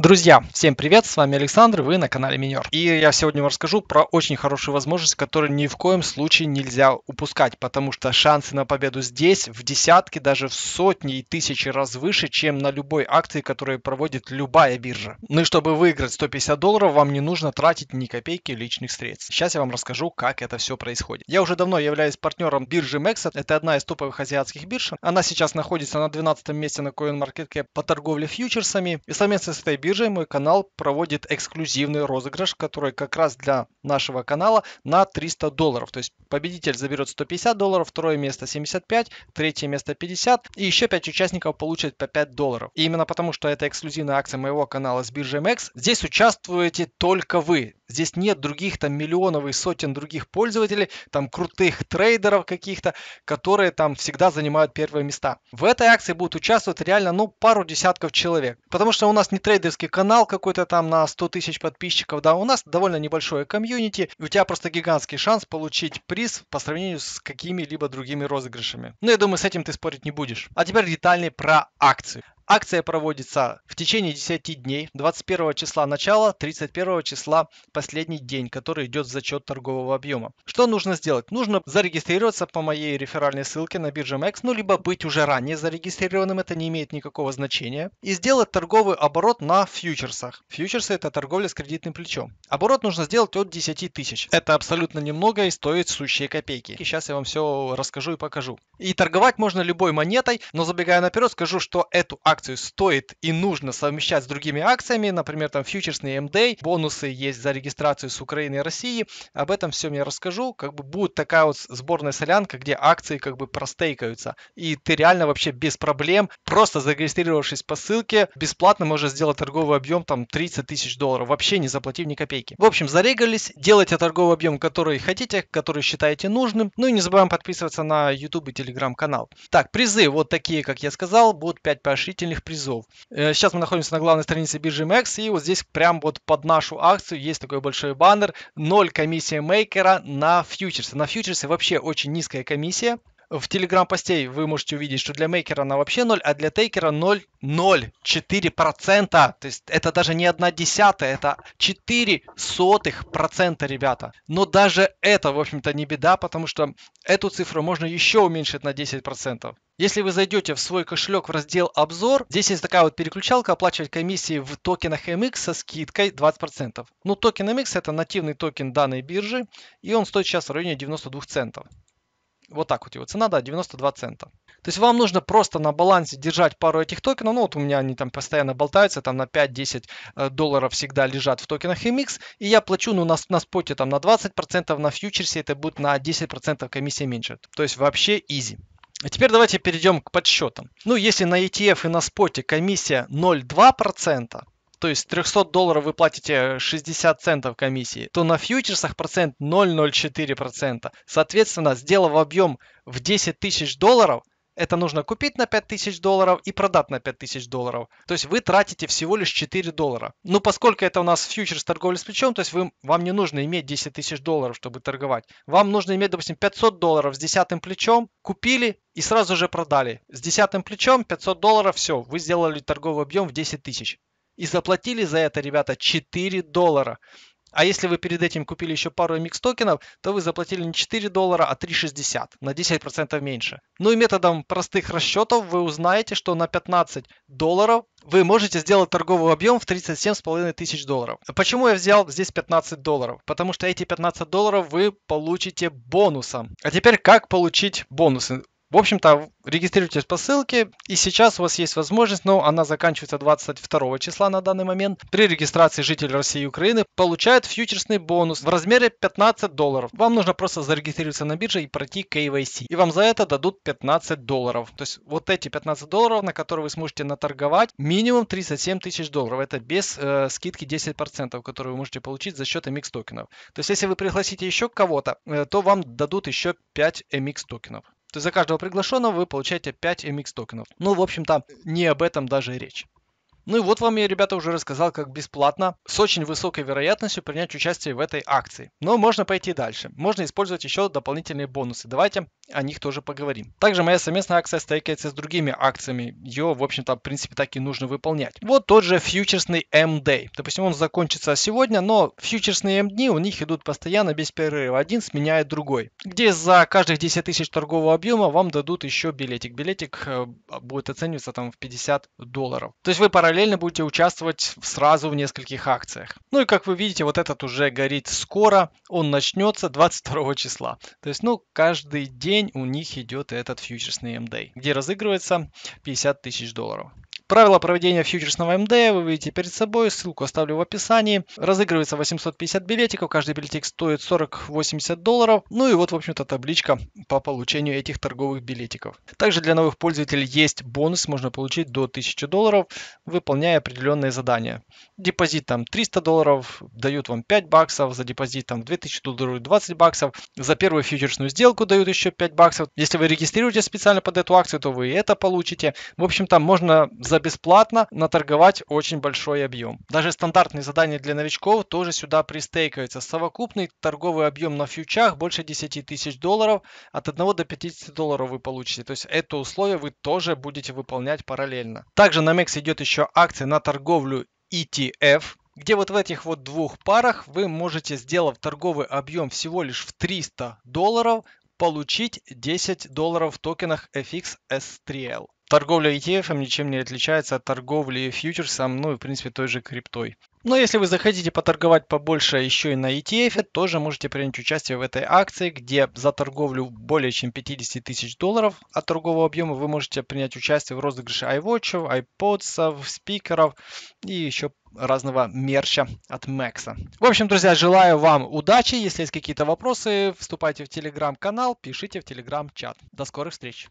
Друзья, всем привет, с вами Александр, вы на канале Минер. И я сегодня вам расскажу про очень хорошую возможность, которую ни в коем случае нельзя упускать, потому что шансы на победу здесь в десятки, даже в сотни и тысячи раз выше, чем на любой акции, которую проводит любая биржа. Ну и чтобы выиграть 150 долларов, вам не нужно тратить ни копейки личных средств. Сейчас я вам расскажу, как это все происходит. Я уже давно являюсь партнером биржи Mexit, это одна из топовых азиатских бирж. Она сейчас находится на 12 месте на CoinMarketCap по торговле фьючерсами, и совместно с этой биржей бирже мой канал проводит эксклюзивный розыгрыш, который как раз для нашего канала на 300 долларов. То есть победитель заберет 150 долларов, второе место 75, третье место 50 и еще 5 участников получат по 5 долларов. И именно потому, что это эксклюзивная акция моего канала с биржей MX, здесь участвуете только вы. Здесь нет других там миллионов и сотен других пользователей, там крутых трейдеров каких-то, которые там всегда занимают первые места. В этой акции будут участвовать реально ну пару десятков человек. Потому что у нас не трейдеры блогерский канал какой-то там на 100 тысяч подписчиков, да, у нас довольно небольшое комьюнити, и у тебя просто гигантский шанс получить приз по сравнению с какими-либо другими розыгрышами. Ну, я думаю, с этим ты спорить не будешь. А теперь детальный про акции. Акция проводится в течение 10 дней, 21 числа начало, 31 числа последний день, который идет в зачет торгового объема. Что нужно сделать? Нужно зарегистрироваться по моей реферальной ссылке на бирже MEX, ну либо быть уже ранее зарегистрированным, это не имеет никакого значения, и сделать торговый оборот на фьючерсах. Фьючерсы это торговля с кредитным плечом. Оборот нужно сделать от 10 тысяч. Это абсолютно немного и стоит сущие копейки. И сейчас я вам все расскажу и покажу. И торговать можно любой монетой, но забегая наперед скажу, что эту акцию акцию стоит и нужно совмещать с другими акциями, например, там фьючерсные МД, а, бонусы есть за регистрацию с Украины и России. Об этом всем я расскажу. Как бы будет такая вот сборная солянка, где акции как бы простейкаются. И ты реально вообще без проблем, просто зарегистрировавшись по ссылке, бесплатно можешь сделать торговый объем там 30 тысяч долларов, вообще не заплатив ни копейки. В общем, зарегались, делайте торговый объем, который хотите, который считаете нужным. Ну и не забываем подписываться на YouTube и Telegram канал. Так, призы вот такие, как я сказал, будут 5 поощрительных отдельных призов. Э, сейчас мы находимся на главной странице биржи MEX, и вот здесь прям вот под нашу акцию есть такой большой баннер. 0 комиссия мейкера на фьючерсы. На фьючерсы вообще очень низкая комиссия в телеграм-постей вы можете увидеть, что для мейкера она вообще 0, а для тейкера 0, 0,4%. То есть это даже не одна десятая, это 4 сотых процента, ребята. Но даже это, в общем-то, не беда, потому что эту цифру можно еще уменьшить на 10%. Если вы зайдете в свой кошелек в раздел «Обзор», здесь есть такая вот переключалка «Оплачивать комиссии в токенах MX со скидкой 20%». Ну, токен MX – это нативный токен данной биржи, и он стоит сейчас в районе 92 центов. Вот так вот его цена, да, 92 цента. То есть вам нужно просто на балансе держать пару этих токенов. Ну вот у меня они там постоянно болтаются, там на 5-10 э, долларов всегда лежат в токенах MX. И я плачу, ну на, на споте там на 20%, на фьючерсе это будет на 10% комиссия меньше. То есть вообще easy. А теперь давайте перейдем к подсчетам. Ну, если на ETF и на споте комиссия 0,2%, то есть 300 долларов вы платите 60 центов комиссии, то на фьючерсах процент 0,04%. Соответственно, сделав объем в 10 тысяч долларов, это нужно купить на 5000 долларов и продать на 5000 долларов. То есть вы тратите всего лишь 4 доллара. Ну, поскольку это у нас фьючерс торговли с плечом, то есть вы, вам не нужно иметь 10 тысяч долларов, чтобы торговать. Вам нужно иметь, допустим, 500 долларов с десятым плечом, купили и сразу же продали. С десятым плечом 500 долларов, все, вы сделали торговый объем в 10 тысяч. И заплатили за это, ребята, 4 доллара. А если вы перед этим купили еще пару MX токенов, то вы заплатили не 4 доллара, а 3,60 на 10% меньше. Ну и методом простых расчетов вы узнаете, что на 15 долларов вы можете сделать торговый объем в 37,5 тысяч долларов. Почему я взял здесь 15 долларов? Потому что эти 15 долларов вы получите бонусом. А теперь как получить бонусы? В общем-то, регистрируйтесь по ссылке, и сейчас у вас есть возможность, но она заканчивается 22 числа на данный момент. При регистрации житель России и Украины получает фьючерсный бонус в размере 15 долларов. Вам нужно просто зарегистрироваться на бирже и пройти KYC. И вам за это дадут 15 долларов. То есть вот эти 15 долларов, на которые вы сможете наторговать, минимум 37 тысяч долларов. Это без э, скидки 10%, которые вы можете получить за счет MX эм токенов. То есть если вы пригласите еще кого-то, э, то вам дадут еще 5 MX эм токенов. То есть за каждого приглашенного вы получаете 5 MX токенов. Ну, в общем-то, не об этом даже и речь. Ну и вот вам я, ребята, уже рассказал, как бесплатно, с очень высокой вероятностью принять участие в этой акции. Но можно пойти дальше. Можно использовать еще дополнительные бонусы. Давайте о них тоже поговорим. Также моя совместная акция стейкается с другими акциями. Ее, в общем-то, в принципе, так и нужно выполнять. Вот тот же фьючерсный M-Day. Допустим, он закончится сегодня, но фьючерсные M-дни у них идут постоянно без перерыва. Один сменяет другой. Где за каждых 10 тысяч торгового объема вам дадут еще билетик. Билетик э, будет оцениваться там в 50 долларов. То есть вы пора параллельно будете участвовать сразу в нескольких акциях. Ну и как вы видите, вот этот уже горит скоро, он начнется 22 числа. То есть, ну, каждый день у них идет этот фьючерсный МД, где разыгрывается 50 тысяч долларов. Правила проведения фьючерсного МД вы видите перед собой, ссылку оставлю в описании. Разыгрывается 850 билетиков, каждый билетик стоит 40-80 долларов. Ну и вот, в общем-то, табличка по получению этих торговых билетиков. Также для новых пользователей есть бонус, можно получить до 1000 долларов, выполняя определенные задания. Депозит там 300 долларов, дают вам 5 баксов, за депозит там 2000 долларов 20 баксов, за первую фьючерсную сделку дают еще 5 баксов. Если вы регистрируете специально под эту акцию, то вы и это получите. В общем-то, можно за бесплатно наторговать очень большой объем. Даже стандартные задания для новичков тоже сюда пристейкаются. Совокупный торговый объем на фьючах больше 10 тысяч долларов. От 1 до 50 долларов вы получите. То есть это условие вы тоже будете выполнять параллельно. Также на MEX идет еще акция на торговлю ETF, где вот в этих вот двух парах вы можете, сделав торговый объем всего лишь в 300 долларов, получить 10 долларов в токенах FX S3L торговля ETF ничем не отличается от торговли фьючерсом, ну и в принципе той же криптой. Но если вы захотите поторговать побольше еще и на ETF, тоже можете принять участие в этой акции, где за торговлю более чем 50 тысяч долларов от торгового объема вы можете принять участие в розыгрыше iWatch, iPods, спикеров и еще разного мерча от Мэкса. В общем, друзья, желаю вам удачи. Если есть какие-то вопросы, вступайте в телеграм-канал, пишите в телеграм-чат. До скорых встреч!